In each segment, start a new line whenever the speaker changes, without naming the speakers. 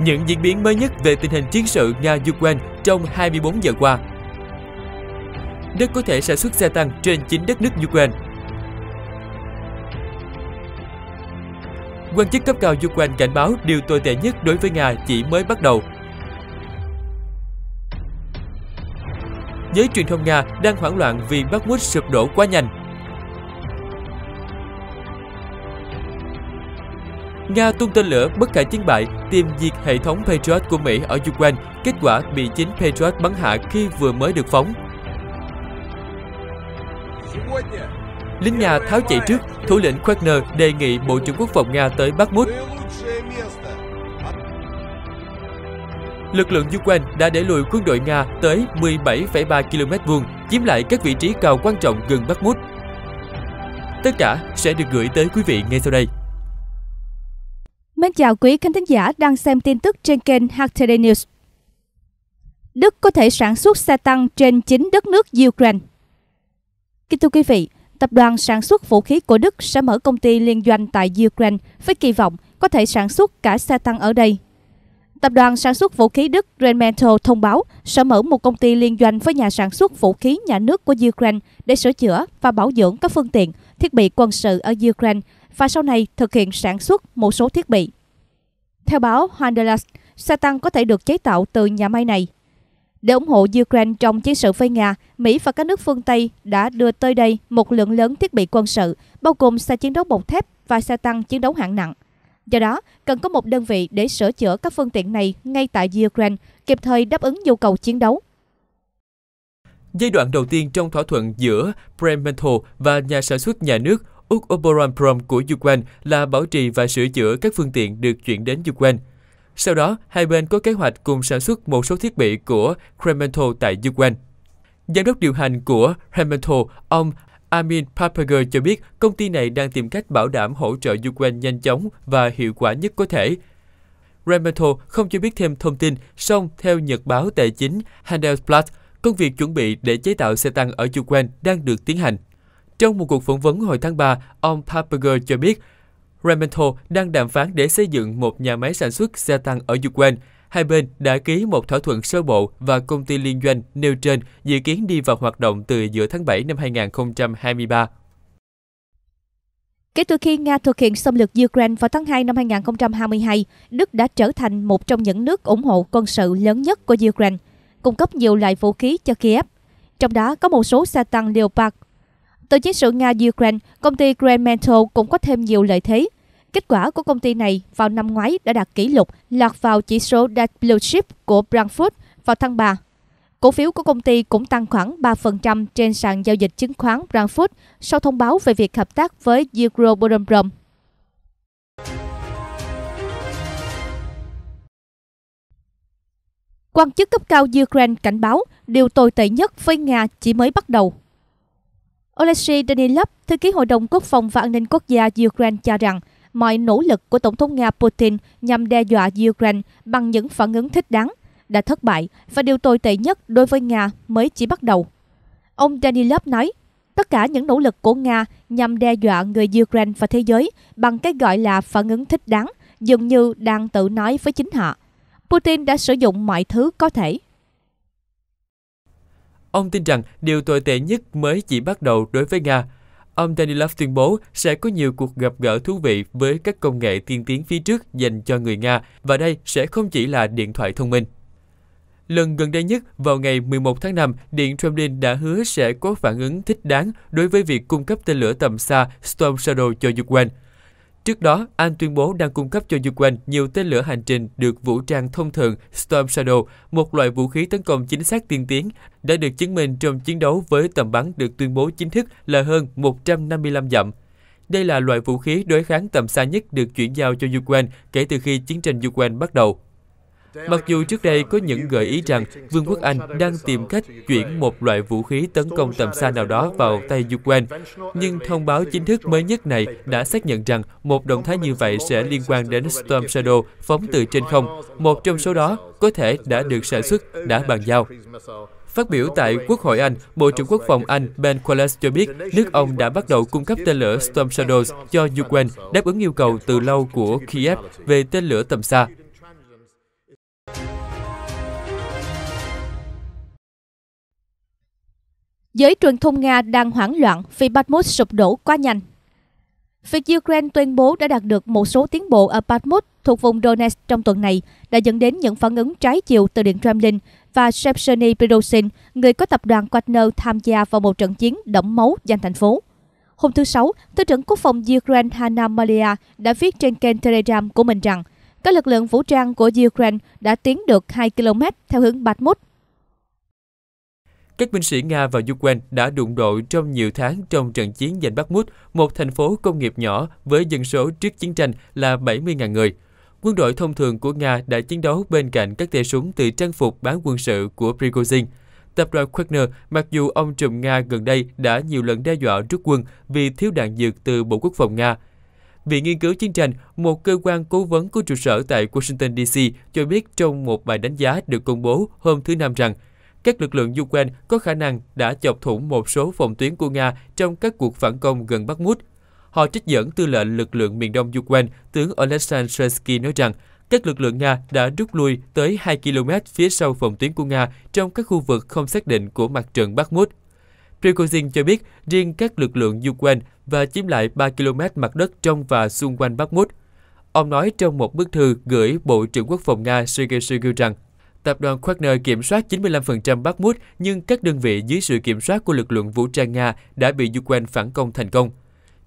những diễn biến mới nhất về tình hình chiến sự Nga-Ukraine trong 24 giờ qua. Đức có thể sản xuất xe tăng trên chính đất nước Ukraine. Quan chức cấp cao Ukraine cảnh báo điều tồi tệ nhất đối với Nga chỉ mới bắt đầu. Giới truyền thông Nga đang hoảng loạn vì Bakhmut sụp đổ quá nhanh. Nga tung tên lửa bất khả chiến bại tìm diệt hệ thống Patriot của Mỹ ở Ukraine, kết quả bị chính Patriot bắn hạ khi vừa mới được phóng. Lính Nga tháo chạy trước, thủ lĩnh Wagner đề nghị Bộ trưởng Quốc phòng Nga tới Bakhmut. Lực lượng Ukraine đã để lùi quân đội Nga tới 17,3 km vuông, chiếm lại các vị trí cao quan trọng gần Bakhmut. Tất cả sẽ được gửi tới quý vị ngay sau đây.
Mến chào quý khán thính giả đang xem tin tức trên kênh HTD News. Đức có thể sản xuất xe tăng trên chính đất nước Ukraine. Kính thưa quý vị, tập đoàn sản xuất vũ khí của Đức sẽ mở công ty liên doanh tại Ukraine với kỳ vọng có thể sản xuất cả xe tăng ở đây. Tập đoàn sản xuất vũ khí Đức Rheinmetall thông báo sẽ mở một công ty liên doanh với nhà sản xuất vũ khí nhà nước của Ukraine để sửa chữa và bảo dưỡng các phương tiện, thiết bị quân sự ở Ukraine và sau này thực hiện sản xuất một số thiết bị. Theo báo Handelsblatt, xe tăng có thể được chế tạo từ nhà máy này. Để ủng hộ Ukraine trong chiến sự với Nga, Mỹ và các nước phương Tây đã đưa tới đây một lượng lớn thiết bị quân sự, bao gồm xe chiến đấu bọc thép và xe tăng chiến đấu hạng nặng. Do đó, cần có một đơn vị để sửa chữa các phương tiện này ngay tại Ukraine, kịp thời đáp ứng nhu cầu chiến đấu.
Giai đoạn đầu tiên trong thỏa thuận giữa Brementhal và nhà sản xuất nhà nước Úc Oberon Prom của Ukraine là bảo trì và sửa chữa các phương tiện được chuyển đến Ukraine. Sau đó, hai bên có kế hoạch cùng sản xuất một số thiết bị của Kremental tại Ukraine. Giám đốc điều hành của Kremental, ông Amin Papager cho biết công ty này đang tìm cách bảo đảm hỗ trợ Ukraine nhanh chóng và hiệu quả nhất có thể. Remetal không cho biết thêm thông tin, song theo nhật báo tài chính Handelsblatt, công việc chuẩn bị để chế tạo xe tăng ở Ukraine đang được tiến hành. Trong một cuộc phỏng vấn hồi tháng 3, ông Papager cho biết Remento đang đàm phán để xây dựng một nhà máy sản xuất xe tăng ở Ukraine. Hai bên đã ký một thỏa thuận sơ bộ và công ty liên doanh nêu trên dự kiến đi vào hoạt động từ giữa tháng 7 năm 2023.
Kể từ khi Nga thực hiện xâm lược Ukraine vào tháng 2 năm 2022, Đức đã trở thành một trong những nước ủng hộ quân sự lớn nhất của Ukraine, cung cấp nhiều loại vũ khí cho Kiev. Trong đó có một số xe tăng Leopard từ chiến sự Nga-Ukraine, công ty Grand Mental cũng có thêm nhiều lợi thế. Kết quả của công ty này vào năm ngoái đã đạt kỷ lục lọt vào chỉ số DAX Blue Chip của Frankfurt vào tháng 3. Cổ phiếu của công ty cũng tăng khoảng 3% trên sàn giao dịch chứng khoán Frankfurt sau thông báo về việc hợp tác với Eurobodom. Quan chức cấp cao Ukraine cảnh báo điều tồi tệ nhất với Nga chỉ mới bắt đầu. Alexei Danilov, thư ký Hội đồng Quốc phòng và An ninh Quốc gia Ukraine cho rằng, mọi nỗ lực của Tổng thống Nga Putin nhằm đe dọa Ukraine bằng những phản ứng thích đáng đã thất bại và điều tồi tệ nhất đối với Nga mới chỉ bắt đầu. Ông Danilov nói, tất cả những nỗ lực của Nga nhằm đe dọa người Ukraine và thế giới bằng cái gọi là phản ứng thích đáng dường như đang tự nói với chính họ. Putin đã sử dụng mọi thứ có thể
Ông tin rằng điều tồi tệ nhất mới chỉ bắt đầu đối với Nga. Ông Danilov tuyên bố sẽ có nhiều cuộc gặp gỡ thú vị với các công nghệ tiên tiến phía trước dành cho người Nga và đây sẽ không chỉ là điện thoại thông minh. Lần gần đây nhất, vào ngày 11 tháng 5, Điện Kremlin đã hứa sẽ có phản ứng thích đáng đối với việc cung cấp tên lửa tầm xa Storm Shadow cho Ukraine. Trước đó, Anh tuyên bố đang cung cấp cho Ukraine nhiều tên lửa hành trình được vũ trang thông thường Storm Shadow, một loại vũ khí tấn công chính xác tiên tiến, đã được chứng minh trong chiến đấu với tầm bắn được tuyên bố chính thức là hơn 155 dặm. Đây là loại vũ khí đối kháng tầm xa nhất được chuyển giao cho Ukraine kể từ khi chiến tranh Ukraine bắt đầu. Mặc dù trước đây có những gợi ý rằng Vương quốc Anh đang tìm cách chuyển một loại vũ khí tấn công tầm xa nào đó vào tay Ukraine, nhưng thông báo chính thức mới nhất này đã xác nhận rằng một động thái như vậy sẽ liên quan đến Storm Shadow phóng từ trên không, một trong số đó có thể đã được sản xuất, đã bàn giao. Phát biểu tại Quốc hội Anh, Bộ trưởng Quốc phòng Anh Ben Wallace cho biết nước ông đã bắt đầu cung cấp tên lửa Storm Shadows cho Ukraine, đáp ứng yêu cầu từ lâu của Kiev về tên lửa tầm xa.
Giới truyền thông Nga đang hoảng loạn vì Bakhmut sụp đổ quá nhanh. Việc Ukraine tuyên bố đã đạt được một số tiến bộ ở Bakhmut thuộc vùng Donetsk trong tuần này đã dẫn đến những phản ứng trái chiều từ Điện Kremlin và Shevcheny Prigozhin, người có tập đoàn Wagner tham gia vào một trận chiến đẫm máu giành thành phố. Hôm thứ Sáu, Thứ trưởng Quốc phòng Ukraine Hanna Malia đã viết trên kênh Telegram của mình rằng các lực lượng vũ trang của Ukraine đã tiến được 2 km theo hướng Bakhmut
các binh sĩ Nga và Ukraine đã đụng độ trong nhiều tháng trong trận chiến giành Bắc Mút, một thành phố công nghiệp nhỏ với dân số trước chiến tranh là 70.000 người. Quân đội thông thường của Nga đã chiến đấu bên cạnh các tay súng từ trang phục bán quân sự của Prigozhin. Tập đoàn Wagner, mặc dù ông trùm Nga gần đây đã nhiều lần đe dọa rút quân vì thiếu đạn dược từ Bộ Quốc phòng Nga, Viện Nghiên cứu Chiến tranh, một cơ quan cố vấn của trụ sở tại Washington, D.C., cho biết trong một bài đánh giá được công bố hôm thứ Năm rằng các lực lượng Ukraine có khả năng đã chọc thủng một số phòng tuyến của Nga trong các cuộc phản công gần Bakhmut. Họ trích dẫn tư lệnh lực lượng miền đông Ukraine, tướng Oleksandr Shensky nói rằng các lực lượng Nga đã rút lui tới 2 km phía sau phòng tuyến của Nga trong các khu vực không xác định của mặt trận Bakhmut. Prigozhin cho biết riêng các lực lượng Ukraine và chiếm lại 3 km mặt đất trong và xung quanh Bakhmut. Ông nói trong một bức thư gửi Bộ trưởng Quốc phòng Nga Sergei Shoigu rằng Tập đoàn Wagner kiểm soát 95% Bakhmut, nhưng các đơn vị dưới sự kiểm soát của lực lượng vũ trang Nga đã bị Ukraine phản công thành công.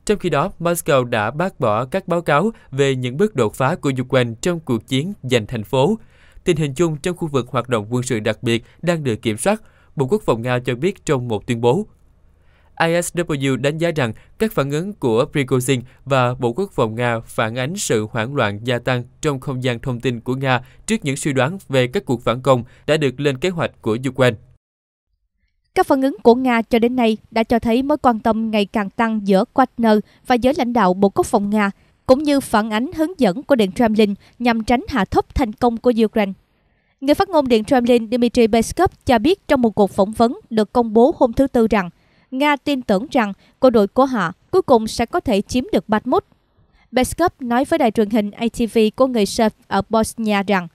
Trong khi đó, Moscow đã bác bỏ các báo cáo về những bước đột phá của Ukraine trong cuộc chiến giành thành phố. Tình hình chung trong khu vực hoạt động quân sự đặc biệt đang được kiểm soát, Bộ Quốc phòng Nga cho biết trong một tuyên bố. ISW đánh giá rằng các phản ứng của Prigozhin và Bộ Quốc phòng Nga phản ánh sự hoảng loạn gia tăng trong không gian thông tin của Nga trước những suy đoán về các cuộc phản công đã được lên kế hoạch của Ukraine.
Các phản ứng của Nga cho đến nay đã cho thấy mối quan tâm ngày càng tăng giữa Wagner và giới lãnh đạo Bộ Quốc phòng Nga, cũng như phản ánh hướng dẫn của Điện Kremlin nhằm tránh hạ thấp thành công của Ukraine. Người phát ngôn Điện Kremlin Dmitry Peskov cho biết trong một cuộc phỏng vấn được công bố hôm thứ Tư rằng – Nga tin tưởng rằng bộ đội của họ cuối cùng sẽ có thể chiếm được Bakhmut. Peskov nói với đài truyền hình ATV của người Serb ở Bosnia rằng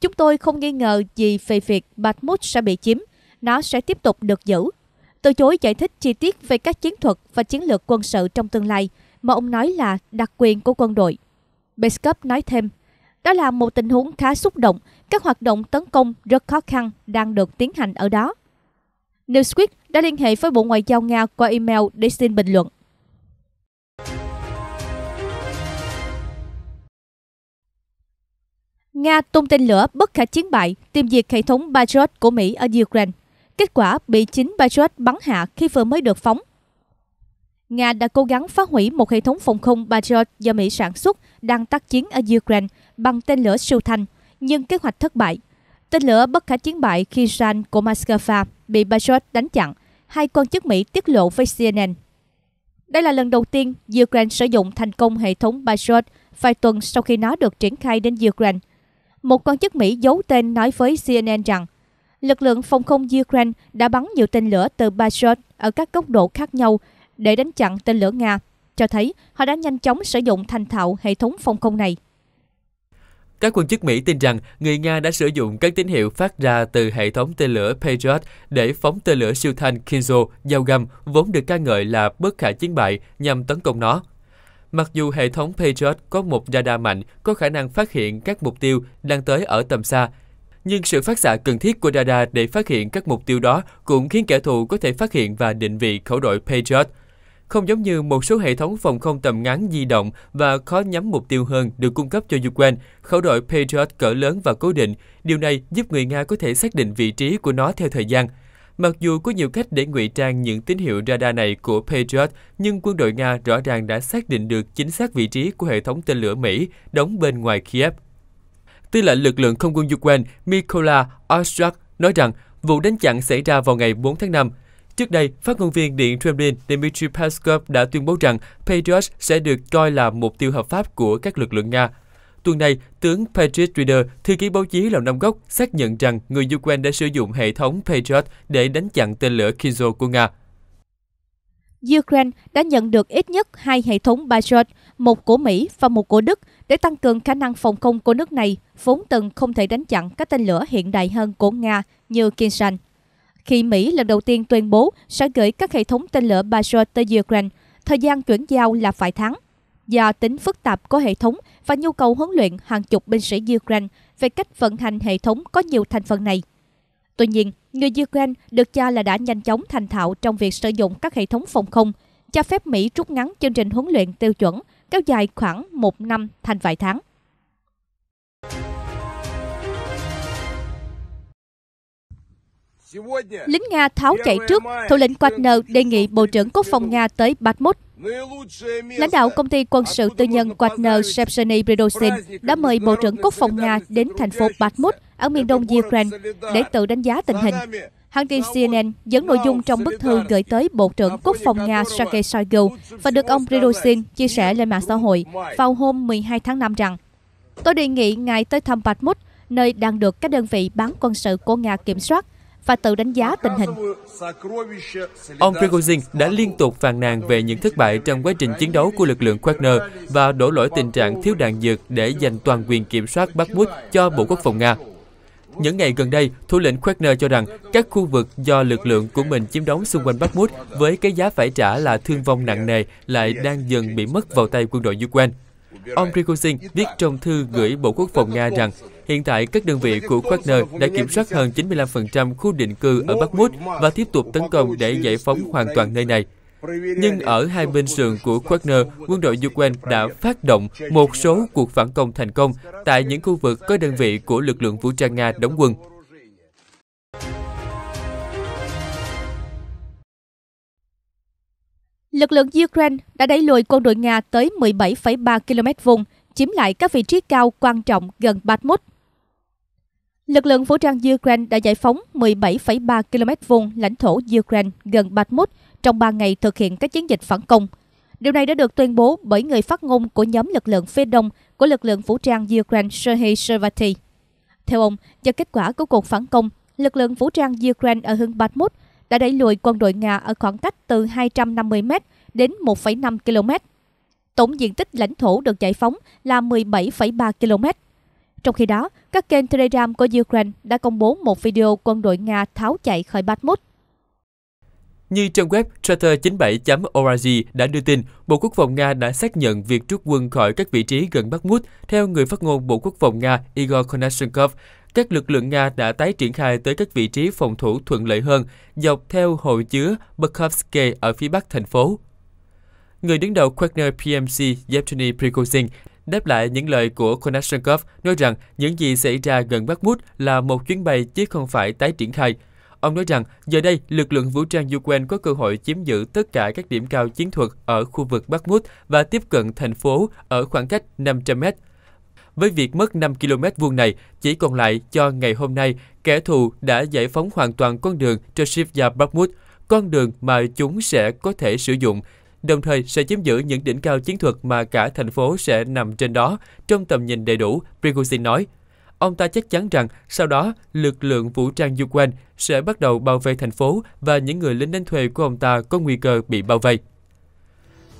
Chúng tôi không nghi ngờ gì về việc Bakhmut sẽ bị chiếm, nó sẽ tiếp tục được giữ. Từ chối giải thích chi tiết về các chiến thuật và chiến lược quân sự trong tương lai mà ông nói là đặc quyền của quân đội. Peskov nói thêm, đó là một tình huống khá xúc động, các hoạt động tấn công rất khó khăn đang được tiến hành ở đó. Newsweek đã liên hệ với Bộ Ngoại giao Nga qua email để xin bình luận. Nga tung tên lửa bất khả chiến bại tiêm diệt hệ thống Patriot của Mỹ ở Ukraine. Kết quả bị chính Patriot bắn hạ khi vừa mới được phóng. Nga đã cố gắng phá hủy một hệ thống phòng không Patriot do Mỹ sản xuất đang tác chiến ở Ukraine bằng tên lửa siêu thanh, nhưng kế hoạch thất bại. Tên lửa bất khả chiến bại Kisan của Moscow bị Bashot đánh chặn, hai quan chức Mỹ tiết lộ với CNN. Đây là lần đầu tiên Ukraine sử dụng thành công hệ thống Patriot vài tuần sau khi nó được triển khai đến Ukraine. Một quan chức Mỹ giấu tên nói với CNN rằng lực lượng phòng không Ukraine đã bắn nhiều tên lửa từ Patriot ở các góc độ khác nhau để đánh chặn tên lửa Nga, cho thấy họ đã nhanh chóng sử dụng thành thạo hệ thống phòng không này.
Các quan chức Mỹ tin rằng người Nga đã sử dụng các tín hiệu phát ra từ hệ thống tên lửa Patriot để phóng tên lửa siêu thanh Kinzo dao găm vốn được ca ngợi là bất khả chiến bại nhằm tấn công nó. Mặc dù hệ thống Patriot có một radar mạnh có khả năng phát hiện các mục tiêu đang tới ở tầm xa, nhưng sự phát xạ cần thiết của radar để phát hiện các mục tiêu đó cũng khiến kẻ thù có thể phát hiện và định vị khẩu đội Patriot – không giống như một số hệ thống phòng không tầm ngắn di động và khó nhắm mục tiêu hơn được cung cấp cho Ukraine, khẩu đội Patriot cỡ lớn và cố định. Điều này giúp người Nga có thể xác định vị trí của nó theo thời gian. Mặc dù có nhiều cách để ngụy trang những tín hiệu radar này của Patriot, nhưng quân đội Nga rõ ràng đã xác định được chính xác vị trí của hệ thống tên lửa Mỹ đóng bên ngoài Kiev. Tư lệnh lực lượng không quân Ukraine Mykola Ostrak nói rằng vụ đánh chặn xảy ra vào ngày 4 tháng 5. Trước đây, phát ngôn viên Điện Kremlin Dmitry Peskov đã tuyên bố rằng Patriot sẽ được coi là mục tiêu hợp pháp của các lực lượng Nga. Tuần này, tướng Patrick Reader, thư ký báo chí Lầu Năm gốc xác nhận rằng người Ukraine đã sử dụng hệ thống Patriot để đánh chặn tên lửa Kinzo của Nga.
Ukraine đã nhận được ít nhất hai hệ thống Patriot, một của Mỹ và một của Đức, để tăng cường khả năng phòng không của nước này, vốn từng không thể đánh chặn các tên lửa hiện đại hơn của Nga như Kinsan khi Mỹ lần đầu tiên tuyên bố sẽ gửi các hệ thống tên lửa Patriot tới Ukraine, thời gian chuyển giao là vài tháng. Do tính phức tạp của hệ thống và nhu cầu huấn luyện hàng chục binh sĩ Ukraine về cách vận hành hệ thống có nhiều thành phần này. Tuy nhiên, người Ukraine được cho là đã nhanh chóng thành thạo trong việc sử dụng các hệ thống phòng không, cho phép Mỹ rút ngắn chương trình huấn luyện tiêu chuẩn kéo dài khoảng một năm thành vài tháng. Lính Nga tháo chạy trước, thủ lĩnh Wagner đề nghị Bộ trưởng Quốc phòng Nga tới Bakhmut. Lãnh đạo công ty quân sự tư nhân Wagner Shevcheny Bredozhin đã mời Bộ trưởng Quốc phòng Nga đến thành phố Bakhmut ở miền đông Ukraine để tự đánh giá tình hình. Hãng tin CNN dẫn nội dung trong bức thư gửi tới Bộ trưởng Quốc phòng Nga Sergei Shoigu và được ông Bredozhin chia sẻ lên mạng xã hội vào hôm 12 tháng 5 rằng Tôi đề nghị ngài tới thăm Bạch Mút, nơi đang được các đơn vị bán quân sự của Nga kiểm soát, và tự đánh giá tình hình. Ông Prigozhin
đã liên tục phàn nàn về những thất bại trong quá trình chiến đấu của lực lượng Wagner và đổ lỗi tình trạng thiếu đạn dược để giành toàn quyền kiểm soát Bakhmut cho Bộ Quốc phòng Nga. Những ngày gần đây, thủ lĩnh Wagner cho rằng các khu vực do lực lượng của mình chiếm đóng xung quanh Bakhmut với cái giá phải trả là thương vong nặng nề lại đang dần bị mất vào tay quân đội Ukraine. Ông Prigozhin viết trong thư gửi Bộ Quốc phòng Nga rằng hiện tại các đơn vị của Wagner đã kiểm soát hơn 95% khu định cư ở Bắc Mút và tiếp tục tấn công để giải phóng hoàn toàn nơi này. Nhưng ở hai bên sườn của Wagner, quân đội Ukraine đã phát động một số cuộc phản công thành công tại những khu vực có đơn vị của lực lượng vũ trang Nga đóng quân.
Lực lượng Ukraine đã đẩy lùi quân đội Nga tới 17,3 km vùng, chiếm lại các vị trí cao quan trọng gần Bakhmut. Lực lượng vũ trang Ukraine đã giải phóng 17,3 km vùng lãnh thổ Ukraine gần Bakhmut trong 3 ngày thực hiện các chiến dịch phản công. Điều này đã được tuyên bố bởi người phát ngôn của nhóm lực lượng phía đông của lực lượng vũ trang Ukraine Sergei Servati. Theo ông, do kết quả của cuộc phản công, lực lượng vũ trang Ukraine ở hướng Bakhmut – đã đẩy lùi quân đội Nga ở khoảng cách từ 250 m đến 1,5 km. Tổng diện tích lãnh thổ được giải phóng là 17,3 km. Trong khi đó, các kênh Telegram của Ukraine đã công bố một video quân đội Nga tháo chạy khỏi Bakhmut.
Như trang web trater97.org đã đưa tin, Bộ Quốc phòng Nga đã xác nhận việc rút quân khỏi các vị trí gần Bakhmut theo người phát ngôn Bộ Quốc phòng Nga Igor Konashenkov các lực lượng Nga đã tái triển khai tới các vị trí phòng thủ thuận lợi hơn dọc theo hồ chứa Bukhovsky ở phía bắc thành phố. Người đứng đầu Wagner PMC Yevgeny Prigozhin đáp lại những lời của Konashenkov nói rằng những gì xảy ra gần Bakhmut là một chuyến bay chứ không phải tái triển khai. Ông nói rằng giờ đây lực lượng vũ trang Ukraine có cơ hội chiếm giữ tất cả các điểm cao chiến thuật ở khu vực Bakhmut và tiếp cận thành phố ở khoảng cách 500 mét với việc mất 5 km vuông này, chỉ còn lại cho ngày hôm nay, kẻ thù đã giải phóng hoàn toàn con đường cho và Bakhmut, con đường mà chúng sẽ có thể sử dụng, đồng thời sẽ chiếm giữ những đỉnh cao chiến thuật mà cả thành phố sẽ nằm trên đó trong tầm nhìn đầy đủ, Prigozhin nói. Ông ta chắc chắn rằng sau đó lực lượng vũ trang Ukraine sẽ bắt đầu bao vây thành phố và những người lính đánh thuê của ông ta có nguy cơ bị bao vây.